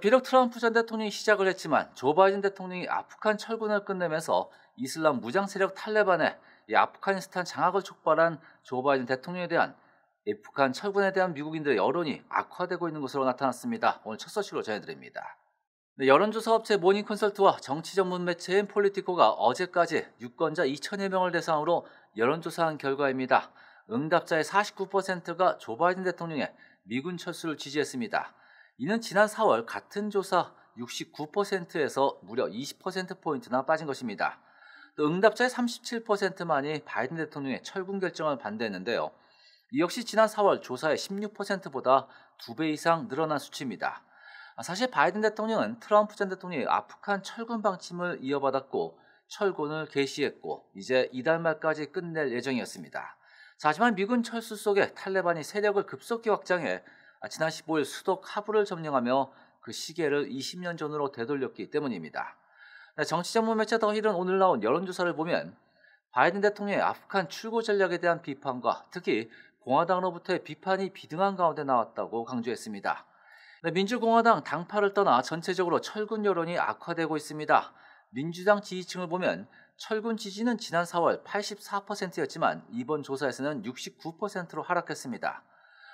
비록 트럼프 전 대통령이 시작을 했지만 조 바이든 대통령이 아프간 철군을 끝내면서 이슬람 무장 세력 탈레반의 아프가니스탄 장악을 촉발한 조 바이든 대통령에 대한 북한 철군에 대한 미국인들의 여론이 악화되고 있는 것으로 나타났습니다. 오늘 첫 소식으로 전해드립니다. 네, 여론조사 업체 모닝 컨설트와 정치 전문 매체인 폴리티코가 어제까지 유권자 2천여 명을 대상으로 여론조사한 결과입니다. 응답자의 49%가 조 바이든 대통령의 미군 철수를 지지했습니다. 이는 지난 4월 같은 조사 69%에서 무려 20%포인트나 빠진 것입니다. 또 응답자의 37%만이 바이든 대통령의 철군 결정을 반대했는데요. 이 역시 지난 4월 조사의 16%보다 2배 이상 늘어난 수치입니다. 사실 바이든 대통령은 트럼프 전 대통령의 아프간 철군 방침을 이어받았고 철군을 개시했고 이제 이달 말까지 끝낼 예정이었습니다. 하지만 미군 철수 속에 탈레반이 세력을 급속히 확장해 아, 지난 15일 수도 카불을 점령하며 그 시계를 20년 전으로 되돌렸기 때문입니다. 네, 정치 전문 매체 더힐은 오늘 나온 여론조사를 보면 바이든 대통령의 아프간 출구 전략에 대한 비판과 특히 공화당으로부터의 비판이 비등한 가운데 나왔다고 강조했습니다. 네, 민주공화당 당파를 떠나 전체적으로 철군 여론이 악화되고 있습니다. 민주당 지지층을 보면 철군 지지는 지난 4월 84%였지만 이번 조사에서는 69%로 하락했습니다.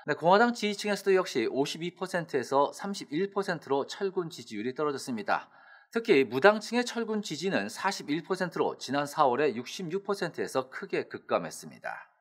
네, 공화당 지지층에서도 역시 52%에서 31%로 철군 지지율이 떨어졌습니다. 특히 무당층의 철군 지지는 41%로 지난 4월에 66%에서 크게 급감했습니다.